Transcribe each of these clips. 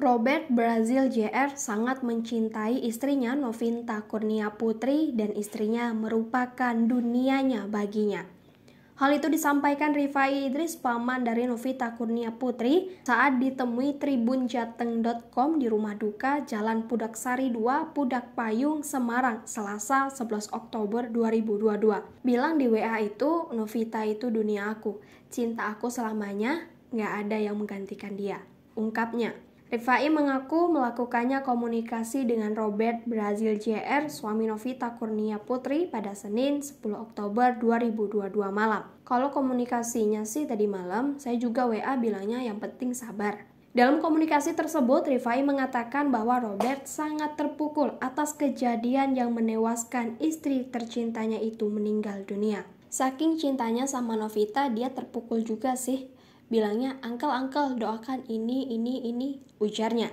Robert Brazil JR sangat mencintai istrinya Novinta Kurnia Putri dan istrinya merupakan dunianya baginya. Hal itu disampaikan Rifai Idris, paman dari Novita Kurnia Putri, saat ditemui tribunjateng.com di rumah duka Jalan Pudaksari 2, Pudak Payung, Semarang, Selasa 11 Oktober 2022. Bilang di WA itu, Novita itu dunia aku, cinta aku selamanya, nggak ada yang menggantikan dia. Ungkapnya, Rifai mengaku melakukannya komunikasi dengan Robert Brazil JR, suami Novita Kurnia Putri pada Senin 10 Oktober 2022 malam. Kalau komunikasinya sih tadi malam, saya juga WA bilangnya yang penting sabar. Dalam komunikasi tersebut, Rifai mengatakan bahwa Robert sangat terpukul atas kejadian yang menewaskan istri tercintanya itu meninggal dunia. Saking cintanya sama Novita, dia terpukul juga sih bilangnya angkel angkel doakan ini ini ini ujarnya.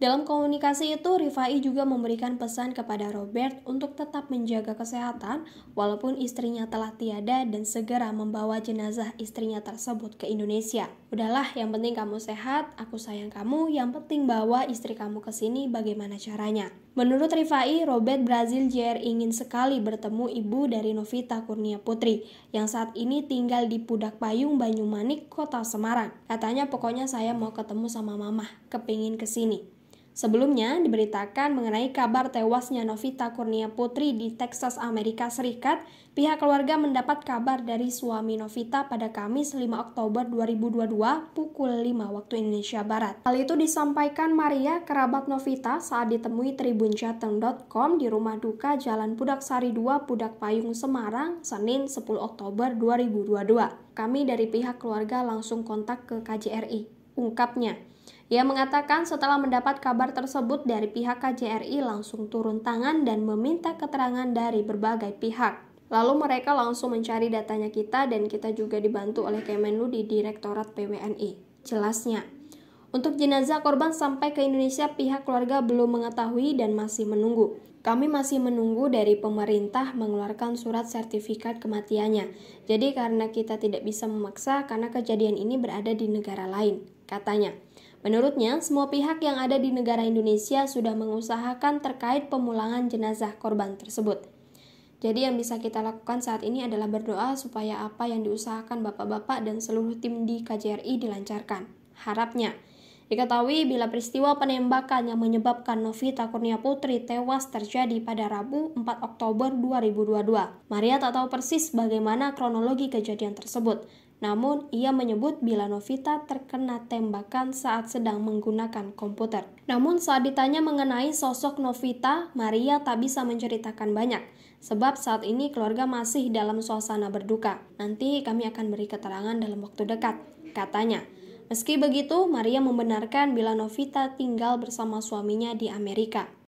Dalam komunikasi itu Rifai juga memberikan pesan kepada Robert untuk tetap menjaga kesehatan walaupun istrinya telah tiada dan segera membawa jenazah istrinya tersebut ke Indonesia. Udahlah, yang penting kamu sehat, aku sayang kamu, yang penting bawa istri kamu ke sini bagaimana caranya. Menurut Rifai, Robert Brazil JR ingin sekali bertemu ibu dari Novita Kurnia Putri yang saat ini tinggal di Pudak Payung, Banyumanik, Kota Semarang. Katanya pokoknya saya mau ketemu sama mama, kepingin ke sini. Sebelumnya diberitakan mengenai kabar tewasnya Novita Kurnia Putri di Texas, Amerika Serikat, pihak keluarga mendapat kabar dari suami Novita pada Kamis 5 Oktober 2022 pukul 5 waktu Indonesia Barat. Hal itu disampaikan Maria, kerabat Novita, saat ditemui tribunjateng.com di rumah duka Jalan Pudak Sari 2, Pudak Payung, Semarang, Senin 10 Oktober 2022. Kami dari pihak keluarga langsung kontak ke KJRI ungkapnya. Ia mengatakan setelah mendapat kabar tersebut dari pihak KJRI langsung turun tangan dan meminta keterangan dari berbagai pihak. Lalu mereka langsung mencari datanya kita dan kita juga dibantu oleh Kemenlu di Direktorat PWNI. Jelasnya, untuk jenazah korban sampai ke Indonesia pihak keluarga belum mengetahui dan masih menunggu. Kami masih menunggu dari pemerintah mengeluarkan surat sertifikat kematiannya. Jadi karena kita tidak bisa memaksa karena kejadian ini berada di negara lain katanya. Menurutnya, semua pihak yang ada di negara Indonesia sudah mengusahakan terkait pemulangan jenazah korban tersebut. Jadi yang bisa kita lakukan saat ini adalah berdoa supaya apa yang diusahakan bapak-bapak dan seluruh tim di KJRI dilancarkan. Harapnya. Diketahui bila peristiwa penembakan yang menyebabkan Novita Kurnia Putri tewas terjadi pada Rabu 4 Oktober 2022. Maria tak tahu persis bagaimana kronologi kejadian tersebut. Namun, ia menyebut bila Novita terkena tembakan saat sedang menggunakan komputer. Namun, saat ditanya mengenai sosok Novita, Maria tak bisa menceritakan banyak, sebab saat ini keluarga masih dalam suasana berduka. Nanti kami akan beri keterangan dalam waktu dekat, katanya. Meski begitu, Maria membenarkan bila Novita tinggal bersama suaminya di Amerika.